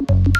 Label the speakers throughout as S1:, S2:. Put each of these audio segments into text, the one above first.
S1: you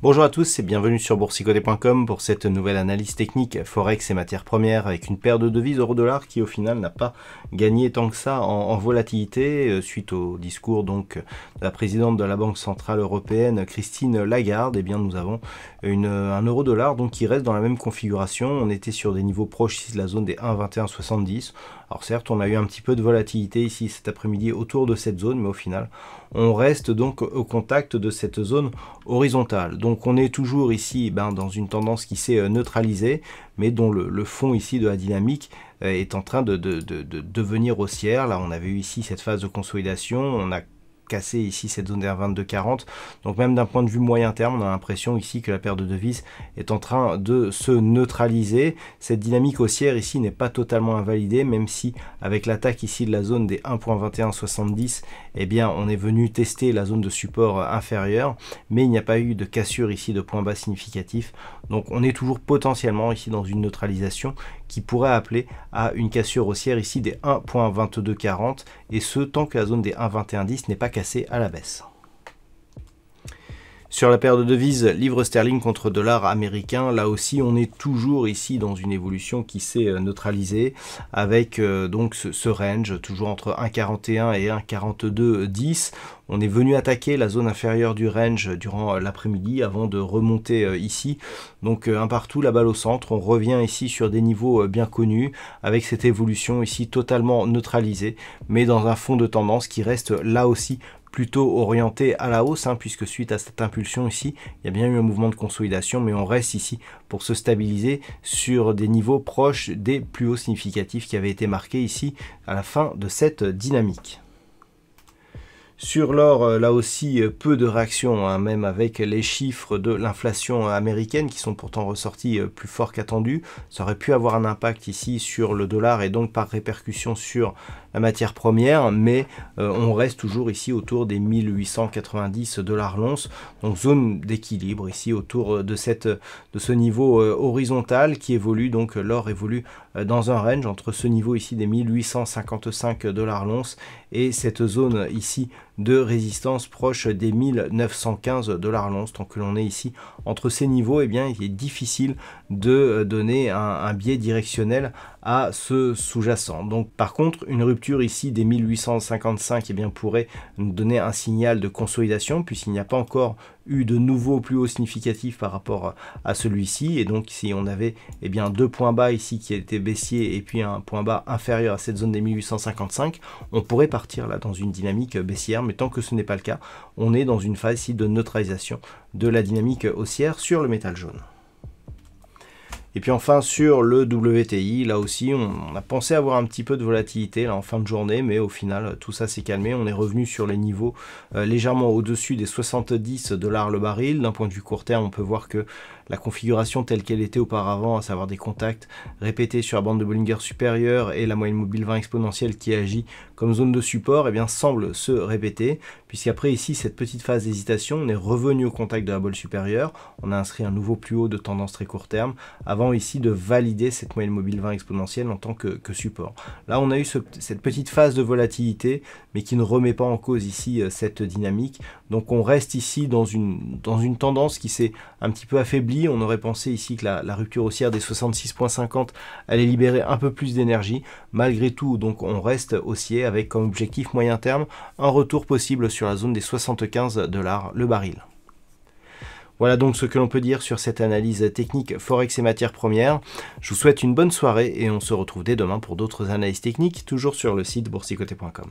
S1: Bonjour à tous et bienvenue sur boursicoté.com pour cette nouvelle analyse technique Forex et matières premières avec une paire de devises euro-dollar qui au final n'a pas gagné tant que ça en, volatilité euh, suite au discours donc de la présidente de la Banque Centrale Européenne Christine Lagarde. Et eh bien nous avons un euro-dollar donc qui reste dans la même configuration. On était sur des niveaux proches de la zone des 1,2170. Alors certes on a eu un petit peu de volatilité ici cet après-midi autour de cette zone mais au final on reste donc au contact de cette zone horizontale. Donc on est toujours ici eh ben, dans une tendance qui s'est euh, neutralisée, mais dont le, fond ici de la dynamique euh, est en train de, devenir haussière. Là, on avait eu ici cette phase de consolidation, on a casser ici cette zone des 22,40. Donc même d'un point de vue moyen terme, on a l'impression ici que la paire de devises est en train de se neutraliser. Cette dynamique haussière ici n'est pas totalement invalidée, même si avec l'attaque ici de la zone des 1.2170, eh bien on est venu tester la zone de support inférieure, mais il n'y a pas eu de cassure ici de point bas significatif. Donc on est toujours potentiellement ici dans une neutralisation qui pourrait appeler à une cassure haussière ici des 1.2240 et ce tant que la zone des 1.2110 n'est pas à la baisse. Sur la paire de devises, livre sterling contre dollar américain, là aussi on est toujours ici dans une évolution qui s'est euh, neutralisée avec euh, donc ce, ce, range toujours entre 1,41 et 1,42,10. On est venu attaquer la zone inférieure du range durant euh, l'après-midi avant de remonter ici. Donc un partout, la balle au centre. On revient ici sur des niveaux bien connus avec cette évolution ici totalement neutralisée mais dans un fond de tendance qui reste là aussi plutôt orienté à la hausse, hein, puisque suite à cette impulsion ici, il y a bien eu un mouvement de consolidation, mais on reste ici pour se stabiliser sur des niveaux proches des plus hauts significatifs qui avaient été marqués ici à la fin de cette dynamique. Sur l'or, euh, là aussi, euh, peu de réactions, hein, même avec les chiffres de l'inflation américaine qui sont pourtant ressortis euh, plus forts qu'attendus. Ça aurait pu avoir un impact ici sur le dollar et donc par répercussion sur la matière première, mais on reste toujours ici autour des 1890 dollars l'once, donc zone d'équilibre ici autour de, cette, de ce niveau horizontal qui évolue, donc l'or évolue dans un range entre ce niveau ici des 1855 dollars l'once et cette zone ici de résistance proche des 1915 dollars l'once. Tant que l'on est ici entre ces niveaux, et eh bien, il est difficile de donner un, biais directionnel à ce sous-jacent. Donc par contre, une rupture ici des 1855 et eh bien, pourrait nous donner un signal de consolidation puisqu'il n'y a pas encore eu de nouveau plus haut significatif par rapport à celui-ci. Et donc si on avait eh bien, deux points bas ici qui étaient baissiers et puis un point bas inférieur à cette zone des 1855, on pourrait partir là dans une dynamique baissière. Mais tant que ce n'est pas le cas, on est dans une phase ici de neutralisation de la dynamique haussière sur le métal jaune. Et puis enfin sur le WTI, là aussi on, a pensé avoir un petit peu de volatilité en fin de journée, mais au final euh, tout ça s'est calmé, on est revenu sur les niveaux euh, légèrement au-dessus des 70 dollars le baril. D'un point de vue court terme, on peut voir que la configuration telle qu'elle était auparavant, à savoir des contacts répétés sur la bande de Bollinger supérieure et la moyenne mobile 20 exponentielle qui agit comme zone de support, eh bien, semble se répéter, puisqu'après ici, cette petite phase d'hésitation, on est revenu au contact de la bolle supérieure, on a inscrit un nouveau plus haut de tendance très court terme, avant ici de valider cette moyenne mobile 20 exponentielle en tant que, support. Là, on a eu cette petite phase de volatilité, mais qui ne remet pas en cause ici euh, cette dynamique, donc on reste ici dans une, dans une tendance qui s'est un petit peu affaiblie on aurait pensé ici que la, rupture haussière des 66,50 allait libérer un peu plus d'énergie. Malgré tout, donc on reste haussier avec comme objectif moyen terme un retour possible sur la zone des 75 dollars le baril. Voilà donc ce que l'on peut dire sur cette analyse technique Forex et matières premières. Je vous souhaite une bonne soirée et on se retrouve dès demain pour d'autres analyses techniques, toujours sur le site boursicoté.com.